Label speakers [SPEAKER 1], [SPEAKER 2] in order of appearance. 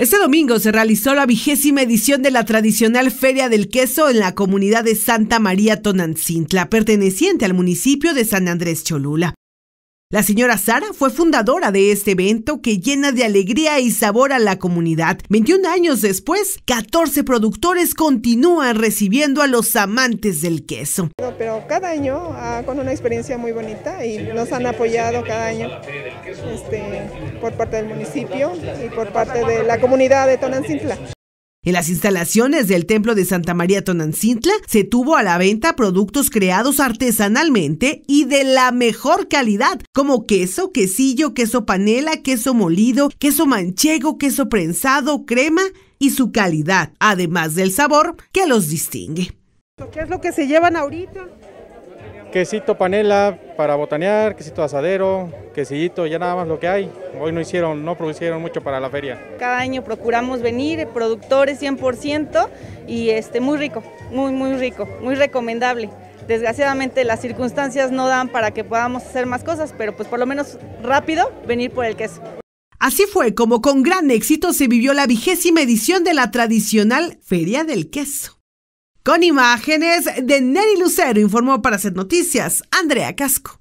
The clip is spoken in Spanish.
[SPEAKER 1] Este domingo se realizó la vigésima edición de la tradicional Feria del Queso en la comunidad de Santa María Tonantzintla, perteneciente al municipio de San Andrés Cholula. La señora Sara fue fundadora de este evento que llena de alegría y sabor a la comunidad. 21 años después, 14 productores continúan recibiendo a los amantes del queso.
[SPEAKER 2] Pero, cada año ah, con una experiencia muy bonita y nos han apoyado cada año este, por parte del municipio y por parte de la comunidad de Tonancintla.
[SPEAKER 1] En las instalaciones del templo de Santa María Tonancintla se tuvo a la venta productos creados artesanalmente y de la mejor calidad, como queso, quesillo, queso panela, queso molido, queso manchego, queso prensado, crema y su calidad, además del sabor que los distingue. ¿Qué es lo que se llevan ahorita?
[SPEAKER 2] quesito panela para botanear, quesito asadero, quesillito, ya nada más lo que hay. Hoy no hicieron, no producieron mucho para la feria.
[SPEAKER 3] Cada año procuramos venir, productores 100% y este muy rico, muy muy rico, muy recomendable. Desgraciadamente las circunstancias no dan para que podamos hacer más cosas, pero pues por lo menos rápido venir por el queso.
[SPEAKER 1] Así fue como con gran éxito se vivió la vigésima edición de la tradicional Feria del Queso. Con imágenes de Neri Lucero informó para hacer noticias Andrea Casco.